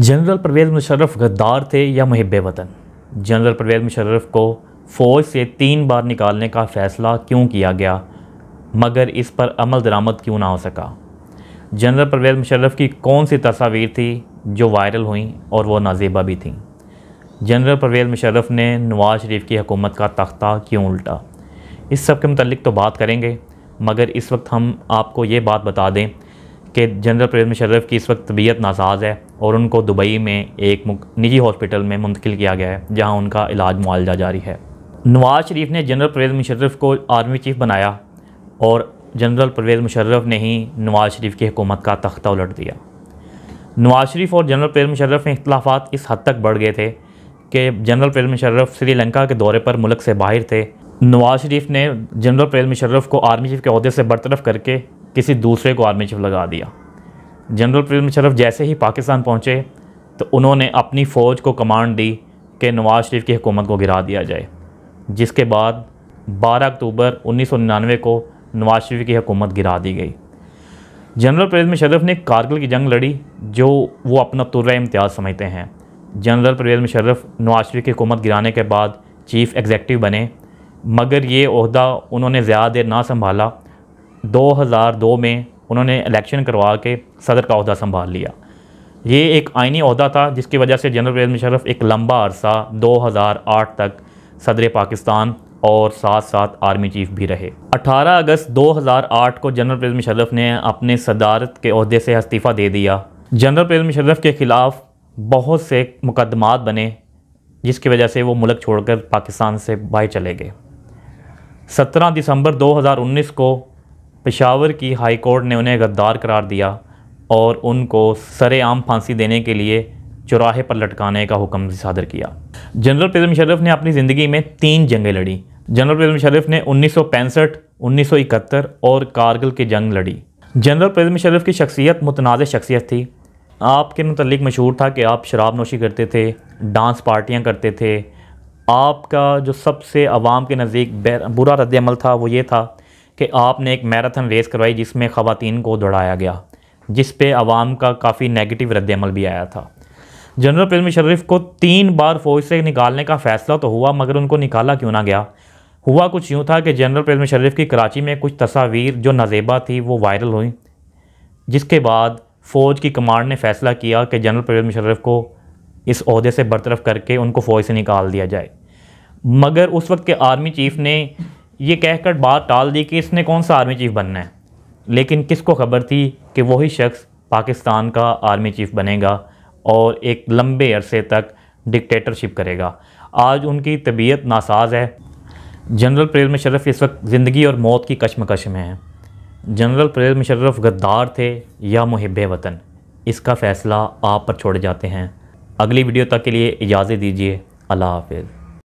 general Parvez Musharraf गद्दार थे या महब वतन जनरल परवेज़ मुशर्रफ को फ़ौज से तीन बार निकालने का फ़ैसला क्यों किया गया मगर इस पर अमल दरामद क्यों ना हो सका जनरल परवेज़ मुशर्रफ की कौन सी तस्वीर थी जो वायरल हुई और वो नाजेबा भी थी जनरल परवेज़ मुशर्रफ ने नवाज़ शरीफ की हकूमत का तख्ता क्यों उल्टा इस सब के मतलब तो बात करेंगे मगर इस वक्त हम आपको ये बात बता दें कि जनरल परवेज मुशर्रफ की इस वक्त तबीयत नासाज है और उनको दुबई में एक निजी हॉस्पिटल में मुंतकिल किया गया है जहाँ उनका इलाज मुआलजा जारी है नवाज शरीफ ने जनरल परवेज मुशर्रफ को आर्मी चीफ बनाया और जनरल परवेज़ मुशर्रफ ने ही नवाज शरीफ की हुकूमत का तख्ता उलट दिया नवाज शरीफ और जनरल परवेज़ मुशर्रफ में इख्तलाफात इस हद तक बढ़ गए थे कि जनरल परवेज़ मुशर्रफ श्रीलंका के दौरे पर मुल्क से बाहर थे नवाज शरीफ ने जनरल परवेज़ मुशर्रफ को आर्मी चीफ के अहदे से बरतरफ करके किसी दूसरे को आर्मी चीफ लगा दिया जनरल प्रियल मुशरफ जैसे ही पाकिस्तान पहुँचे तो उन्होंने अपनी फ़ौज को कमांड दी कि नवाज़ शरीफ की हुकूमत को गिरा दिया जाए जिसके बाद 12 अक्टूबर 1999 को नवाज़ शरीफ की हुकूमत गिरा दी गई जनरल परवेज़ मुशरफ ने कारगिल की जंग लड़ी जो वो अपना तुर्र इम्तियाज़ समझते हैं जनरल परवेज़ मुशरफ नवाज शरीफ की हुकूमत गिराने के बाद चीफ़ एग्जेक्टिव बने मगर ये अहदा उन्होंने ज़्यादा देर ना संभाला 2002 में उन्होंने इलेक्शन करवा के सदर का अहदा संभाल लिया ये एक आइनी अहदा था जिसकी वजह से जनरल परवेज मुशरफ एक लंबा अरसा 2008 तक सदर पाकिस्तान और साथ साथ आर्मी चीफ भी रहे 18 अगस्त 2008 को जनरल परवेज मुशरफ ने अपने सदारत के अहदे से इस्तीफ़ा दे दिया जनरल परवेज मुशरफ के ख़िलाफ़ बहुत से मुकदमात बने जिसकी वजह से वो मुल्क छोड़कर पाकिस्तान से बाहर चले गए 17 दिसंबर 2019 को पेशावर की हाई कोर्ट ने उन्हें गद्दार करार दिया और उनको सरेआम फांसी देने के लिए चौराहे पर लटकाने का हुक्म सादर किया जनरल प्रेम शरफ ने अपनी ज़िंदगी में तीन जंगें लड़ी जनरल प्रेम शरीफ ने उन्नीस सौ पैंसठ उन्नीस सौ इकहत्तर और कारगिल की जंग लड़ी जनरल प्रेम शरफ की शख्सियत मुतनाज़ शख्सियत थी आपके मतलब मशहूर था कि आप शराब नोशी करते थे डांस पार्टियाँ करते थे आपका जो सबसे आवाम के नज़दीक बुरा रद्दमल था वो ये था कि आपने एक मैराथन रेस करवाई जिसमें ख़वान को दौड़ाया गया जिस पे आवाम का काफ़ी नेगेटिव रद्दमल भी आया था जनरल प्रेम शरीफ को तीन बार फौज से निकालने का फ़ैसला तो हुआ मगर उनको निकाला क्यों ना गया हुआ कुछ यूँ था कि जनरल प्रेम शरीफ की कराची में कुछ तस्वीर जो नजेबा थी वो वायरल हुई जिसके बाद फ़ौज की कमांड ने फैसला किया कि जनरल प्रेम मुशर्रफ को इस अहदे से बरतरफ करके उनको फ़ौज से निकाल दिया जाए मगर उस वक्त के आर्मी चीफ़ ने ये कहकर बात टाल दी कि इसने कौन सा आर्मी चीफ बनना है लेकिन किसको खबर थी कि वही शख्स पाकिस्तान का आर्मी चीफ बनेगा और एक लंबे अरसे तक डिक्टेटरशिप करेगा आज उनकी तबीयत नासाज है जनरल परेज मुशर्रफ इस वक्त ज़िंदगी और मौत की कशमकश में है जनरल प्रेज मुशर्रफ गद्दार थे या मुहब वतन इसका फ़ैसला आप पर छोड़ जाते हैं अगली वीडियो तक के लिए इजाज़त दीजिए अल्लाह हाफिज़